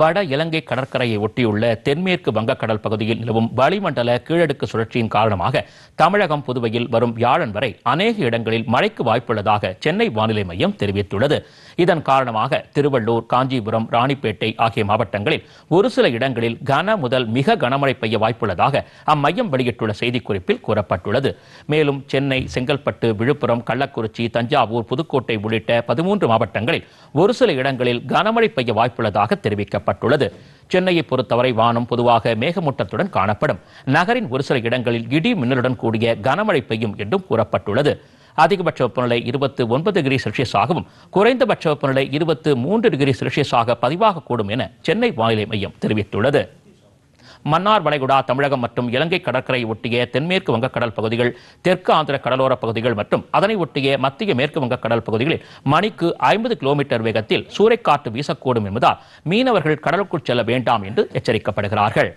வட இலங்கை கடற்கரையை ஒட்டியுள்ள தென்மேற்கு வங்கக்கடல் பகுதியில் நிலவும் வளிமண்டல கீழடுக்கு சுழற்சியின் காரணமாக தமிழகம் புதுவையில் வரும் வியாழன் வரை அநேக இடங்களில் மழைக்கு வாய்ப்புள்ளதாக சென்னை வானிலை மையம் தெரிவித்துள்ளது இதன் காரணமாக திருவள்ளூர் காஞ்சிபுரம் ராணிப்பேட்டை ஆகிய மாவட்டங்களில் ஒரு சில இடங்களில் கன முதல் மிக கனமழை பெய்ய வாய்ப்புள்ளதாக அம்மையம் வெளியிட்டுள்ள செய்திக்குறிப்பில் கூறப்பட்டுள்ளது மேலும் சென்னை செங்கல்பட்டு விழுப்புரம் கள்ளக்குறிச்சி தஞ்சாவூர் புதுக்கோட்டை உள்ளிட்ட பதிமூன்று மாவட்டங்களில் ஒரு சில இடங்களில் கனமழை பெய்ய வாய்ப்புள்ளதாக தெரிவிக்கப்பட்டுள்ளது எச்சரிக்கப்பட்டுள்ளது சென்னையை பொறுத்தவரை வானம் பொதுவாக மேகமூட்டத்துடன் காணப்படும் நகரின் ஒரு சில இடங்களில் இடி மின்னலுடன் கூடிய கனமழை பெய்யும் என்றும் கூறப்பட்டுள்ளது அதிகபட்ச வெப்பநிலை இருபத்தி ஒன்பது டிகிரி செல்சியஸ் ஆகவும் குறைந்தபட்ச வெப்பநிலை இருபத்து மூன்று டிகிரி செல்சியஸாக பதிவாகக்கூடும் என சென்னை வானிலை மையம் தெரிவித்துள்ளது மன்னார் வளைகுடா தமிழகம் மற்றும் இலங்கை கடற்கரையை ஒட்டிய தென்மேற்கு கடல் பகுதிகள் தெற்கு ஆந்திர கடலோர பகுதிகள் மற்றும் அதனை ஒட்டிய மத்திய மேற்கு கடல் பகுதிகளில் மணிக்கு ஐம்பது கிலோமீட்டர் வேகத்தில் சூறைக்காற்று வீசக்கூடும் என்பதால் மீனவர்கள் கடலுக்குள் செல்ல வேண்டாம் என்று எச்சரிக்கப்படுகிறார்கள்